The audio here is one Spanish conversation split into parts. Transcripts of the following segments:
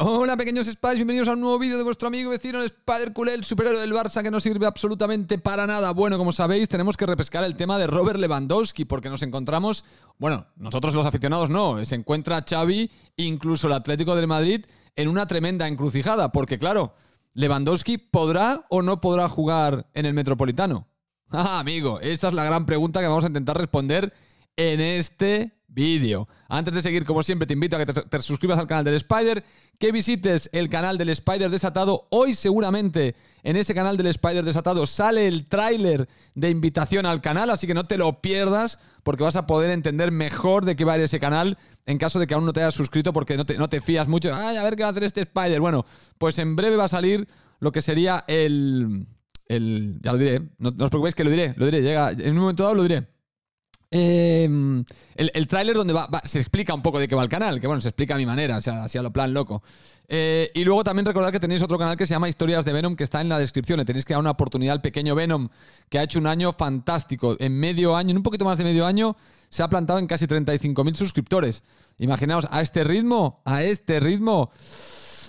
Hola pequeños Spice! bienvenidos a un nuevo vídeo de vuestro amigo vecino Spider Culé, el superhéroe del Barça que no sirve absolutamente para nada. Bueno, como sabéis, tenemos que repescar el tema de Robert Lewandowski porque nos encontramos, bueno, nosotros los aficionados no, se encuentra Xavi, incluso el Atlético del Madrid, en una tremenda encrucijada, porque claro, Lewandowski podrá o no podrá jugar en el Metropolitano. Ah, amigo, esta es la gran pregunta que vamos a intentar responder en este vídeo. Antes de seguir, como siempre, te invito a que te, suscribas al canal del Spider, que visites el canal del Spider Desatado. Hoy seguramente en ese canal del Spider Desatado sale el tráiler de invitación al canal, así que no te lo pierdas porque vas a poder entender mejor de qué va a ir ese canal en caso de que aún no te hayas suscrito porque no te, fías mucho. Ay, a ver qué va a hacer este Spider. Bueno, pues en breve va a salir lo que sería el... el ya lo diré, no, no os preocupéis que lo diré, lo diré, llega, en un momento dado lo diré. Em, el, tráiler donde va, se explica un poco de qué va el canal, que bueno, se explica a mi manera, o sea, así a lo plan loco. Eh, y luego también recordar que tenéis otro canal que se llama Historias de Venom, que está en la descripción. Le tenéis que dar una oportunidad al pequeño Venom, que ha hecho un año fantástico. En medio año, en un poquito más de medio año, se ha plantado en casi 35.000 suscriptores. Imaginaos, a este ritmo, a este ritmo.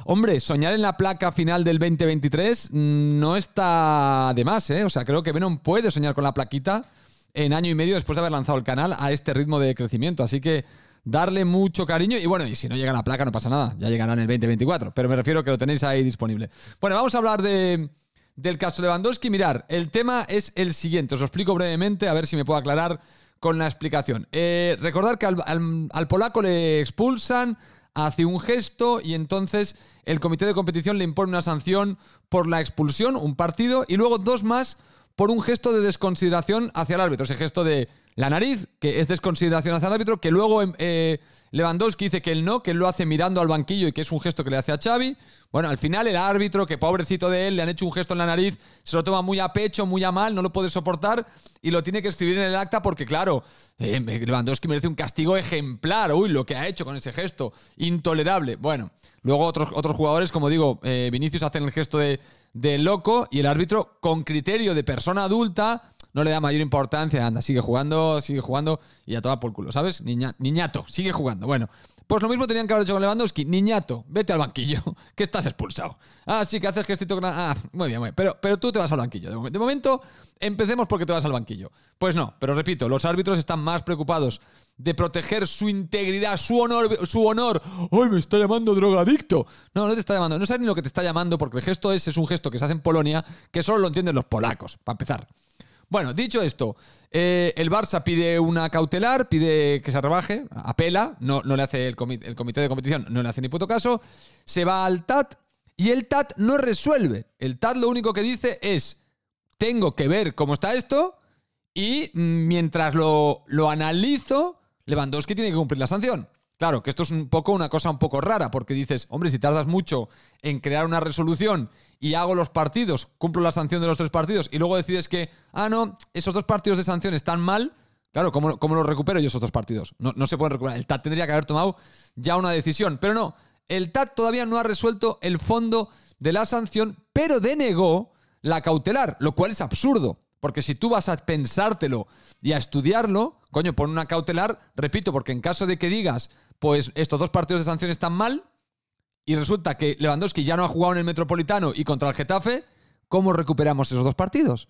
Hombre, soñar en la placa final del 2023 mm, no está de más, ¿eh? O sea, creo que Venom puede soñar con la plaquita en año y medio después de haber lanzado el canal a este ritmo de crecimiento. Así que darle mucho cariño y bueno, y si no llega la placa no pasa nada, ya llegará en el 2024, pero me refiero que lo tenéis ahí disponible. Bueno, vamos a hablar de, del caso Lewandowski. Mirar, el tema es el siguiente, os lo explico brevemente, a ver si me puedo aclarar con la explicación. Eh, recordar que al polaco le expulsan, hace un gesto y entonces el comité de competición le impone una sanción por la expulsión, un partido, y luego dos más por un gesto de desconsideración hacia el árbitro. Ese gesto de la nariz, que es desconsideración hacia el árbitro, que luego em, eh, Lewandowski dice que él no, que él lo hace mirando al banquillo y que es un gesto que le hace a Xavi. Bueno, al final el árbitro, que pobrecito de él, le han hecho un gesto en la nariz, se lo toma muy a pecho, muy a mal, no lo puede soportar y lo tiene que escribir en el acta porque, claro, em, Lewandowski merece un castigo ejemplar. Uy, lo que ha hecho con ese gesto, intolerable. Bueno, luego otros, otros jugadores, como digo, eh, Vinicius hacen el gesto de de loco y el árbitro con criterio de persona adulta no le da mayor importancia, anda, sigue jugando, sigue jugando y a toda por culo, ¿sabes? niñato, sigue jugando. Bueno, pues lo mismo tenían que haber hecho con Lewandowski. Niñato, vete al banquillo, que estás expulsado. Ah, sí, que haces gestito con... Ah, ah, muy bien, muy bien. Pero, pero tú te vas al banquillo. de momento, empecemos porque te vas al banquillo. Pues no, pero repito, los árbitros están más preocupados de proteger su integridad, su honor, su honor. ¡Ay, me está llamando drogadicto! No, no te está llamando. No sabes ni lo que te está llamando porque el gesto ese es un gesto que se hace en Polonia que solo lo entienden los polacos, para empezar. Bueno, dicho esto, eh, el Barça pide una cautelar, pide que se rebaje, apela, no, no le hace el comité, de competición, no le hace ni puto caso, se va al TAT y el TAT no resuelve. El TAT lo único que dice es, tengo que ver cómo está esto y mm, mientras lo, lo analizo, Lewandowski tiene que cumplir la sanción. Claro, que esto es un poco una cosa un poco rara, porque dices, hombre, si tardas mucho en crear una resolución y hago los partidos, cumplo la sanción de los tres partidos, y luego decides que, ah, no, esos dos partidos de sanción están mal, claro, ¿cómo, cómo los recupero yo esos dos partidos? No, no se pueden recuperar. El TAT tendría que haber tomado ya una decisión, pero no, el TAT todavía no ha resuelto el fondo de la sanción, pero denegó la cautelar, lo cual es absurdo, porque si tú vas a pensártelo y a estudiarlo, coño, pon una cautelar, repito, porque en caso de que digas, pues estos dos partidos de sanción están mal, y resulta que Lewandowski ya no ha jugado en el Metropolitano y contra el Getafe, ¿cómo recuperamos esos dos partidos?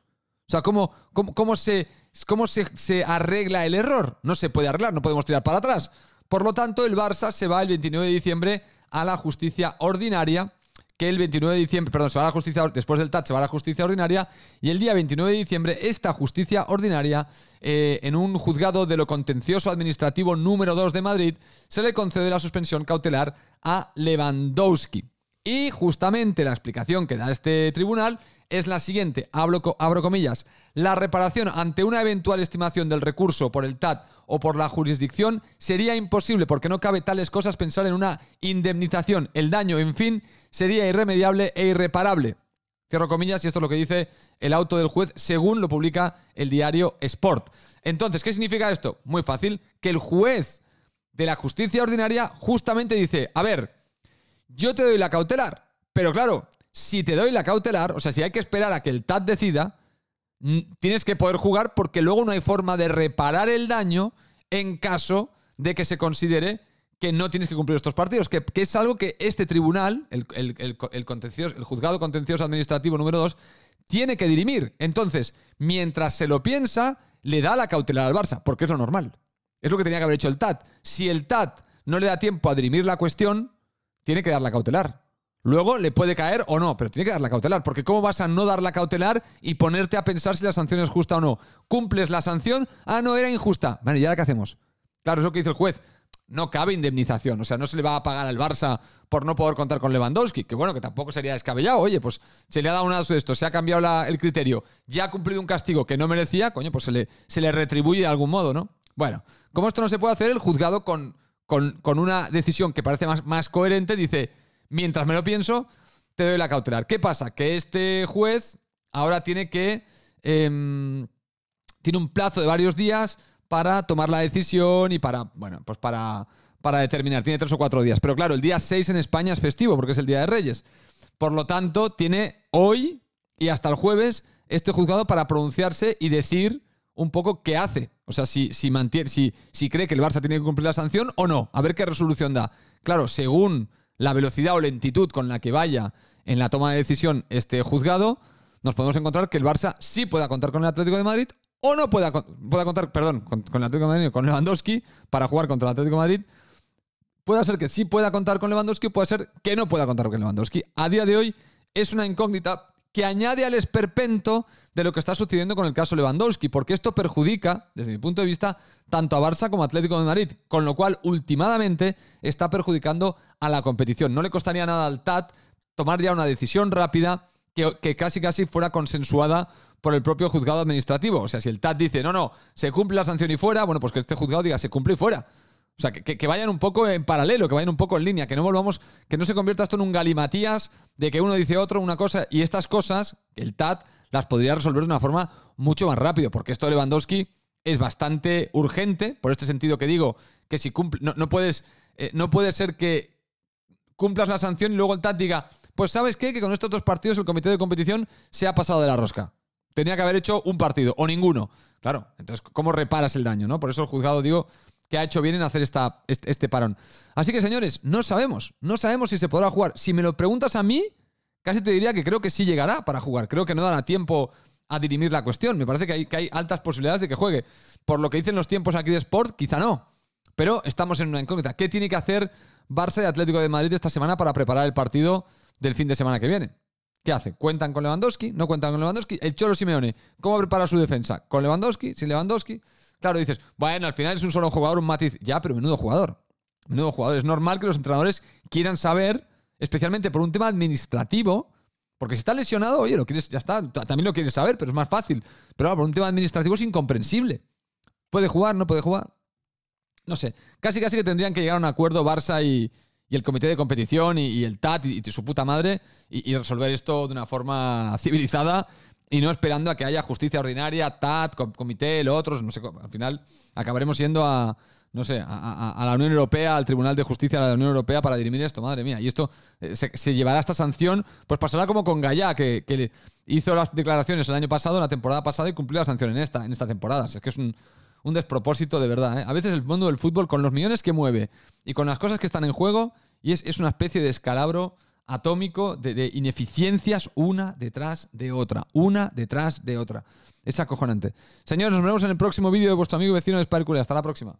O sea, ¿cómo, cómo, se, se, se, arregla el error? No se puede arreglar, no podemos tirar para atrás. Por lo tanto, el Barça se va el 29 de diciembre a la justicia ordinaria que el 29 de diciembre, perdón, se va a la justicia, después del TAT se va a la justicia ordinaria y el día 29 de diciembre esta justicia ordinaria eh, en un juzgado de lo contencioso administrativo número 2 de Madrid se le concede la suspensión cautelar a Lewandowski. Y justamente la explicación que da este tribunal es la siguiente, abro, comillas, la reparación ante una eventual estimación del recurso por el TAT o por la jurisdicción sería imposible porque no cabe tales cosas pensar en una indemnización. El daño, en fin, sería irremediable e irreparable. Cierro comillas y esto es lo que dice el auto del juez según lo publica el diario Sport. Entonces, ¿qué significa esto? Muy fácil, que el juez de la justicia ordinaria justamente dice, a ver, yo te doy la cautelar, pero claro, si te doy la cautelar, o sea, si hay que esperar a que el TAT decida, tienes que poder jugar porque luego no hay forma de reparar el daño en caso de que se considere que no tienes que cumplir estos partidos, que, es algo que este tribunal, el, el juzgado contencioso administrativo número 2, tiene que dirimir. Entonces, mientras se lo piensa, le da la cautelar al Barça, porque es lo normal. Es lo que tenía que haber hecho el TAT. Si el TAT no le da tiempo a dirimir la cuestión, tiene que dar la cautelar. Luego le puede caer o no, pero tiene que dar la cautelar, porque ¿cómo vas a no dar la cautelar y ponerte a pensar si la sanción es justa o no? Cumples la sanción, ah, no, era injusta. bueno ¿y ahora qué hacemos? Claro, es lo que dice el juez. No cabe indemnización, o sea, no se le va a pagar al Barça por no poder contar con Lewandowski, que bueno, que tampoco sería descabellado. Oye, pues se le ha dado una de esto, se ha cambiado el criterio, ya ha cumplido un castigo que no merecía, coño, pues se le, se le retribuye de algún modo, ¿no? Bueno, como esto no se puede hacer, el juzgado con, con, una decisión que parece más, más coherente dice Mientras me lo pienso, te doy la cautelar. ¿Qué pasa? Que este juez ahora tiene que... Em, tiene un plazo de varios días para tomar la decisión y para, bueno, pues para, para determinar. Tiene tres o cuatro días. Pero claro, el día 6 en España es festivo porque es el Día de Reyes. Por lo tanto, tiene hoy y hasta el jueves este juzgado para pronunciarse y decir un poco qué hace. O sea, si, si, mantiene, si, si cree que el Barça tiene que cumplir la sanción o no. A ver qué resolución da. Claro, según la velocidad o lentitud con la que vaya en la toma de decisión este juzgado, nos podemos encontrar que el Barça sí pueda contar con el Atlético de Madrid o no pueda, pueda contar, perdón, con, el Atlético de Madrid, con Lewandowski para jugar contra el Atlético de Madrid. Puede ser que sí pueda contar con Lewandowski, puede ser que no pueda contar con Lewandowski. A día de hoy es una incógnita que añade al esperpento de lo que está sucediendo con el caso Lewandowski, porque esto perjudica, desde mi punto de vista, tanto a Barça como a Atlético de Madrid, con lo cual, últimamente, está perjudicando a la competición. No le costaría nada al TAT tomar ya una decisión rápida que, casi casi fuera consensuada por el propio juzgado administrativo. O sea, si el TAT dice, no, no, se cumple la sanción y fuera, bueno, pues que este juzgado diga, se cumple y fuera. O sea, que, vayan un poco en paralelo, que vayan un poco en línea, que no volvamos, que no se convierta esto en un galimatías de que uno dice otro una cosa y estas cosas, el TAT las podría resolver de una forma mucho más rápido, porque esto de Lewandowski es bastante urgente, por este sentido que digo, que si cumple, no, puedes, eh, no puede ser que cumplas la sanción y luego el TAT diga, pues sabes qué, que con estos dos partidos el comité de competición se ha pasado de la rosca. Tenía que haber hecho un partido o ninguno. Claro, entonces, ¿cómo reparas el daño? ¿no? Por eso el juzgado, digo, que ha hecho bien en hacer esta, este, parón. Así que, señores, no sabemos. No sabemos si se podrá jugar. Si me lo preguntas a mí, casi te diría que creo que sí llegará para jugar. Creo que no dará tiempo a dirimir la cuestión. Me parece que hay, que hay altas posibilidades de que juegue. Por lo que dicen los tiempos aquí de Sport, quizá no. Pero estamos en una incógnita. ¿Qué tiene que hacer Barça y Atlético de Madrid esta semana para preparar el partido del fin de semana que viene? ¿Qué hace? ¿Cuentan con Lewandowski? ¿No cuentan con Lewandowski? El Cholo Simeone, ¿cómo prepara su defensa? ¿Con Lewandowski? ¿Sin lewandowski Claro, dices, bueno, al final es un solo jugador, un matiz. Ya, pero menudo jugador. Menudo jugador. Es normal que los entrenadores quieran saber, especialmente por un tema administrativo, porque si está lesionado, oye, lo quieres, ya está, también lo quieres saber, pero es más fácil. Pero por un tema administrativo es incomprensible. ¿Puede jugar? ¿No puede jugar? No sé. Casi casi que tendrían que llegar a un acuerdo Barça y, el comité de competición y, el TAT y, su puta madre y, resolver esto de una forma civilizada y no esperando a que haya justicia ordinaria, TAT, comité, los otros, no sé, al final acabaremos yendo a, no sé, a, la Unión Europea, al Tribunal de Justicia de la Unión Europea para dirimir esto, madre mía. Y esto eh, se, llevará esta sanción, pues pasará como con Gallá, que, que, hizo las declaraciones el año pasado, en la temporada pasada, y cumplió la sanción en esta, en esta temporada. es que es un, despropósito de verdad. ¿eh? A veces el mundo del fútbol, con los millones que mueve y con las cosas que están en juego, y es, es una especie de escalabro atómico de, ineficiencias una detrás de otra, una detrás de otra. Es acojonante. Señores, nos vemos en el próximo vídeo de vuestro amigo vecino de Sparkle. Hasta la próxima.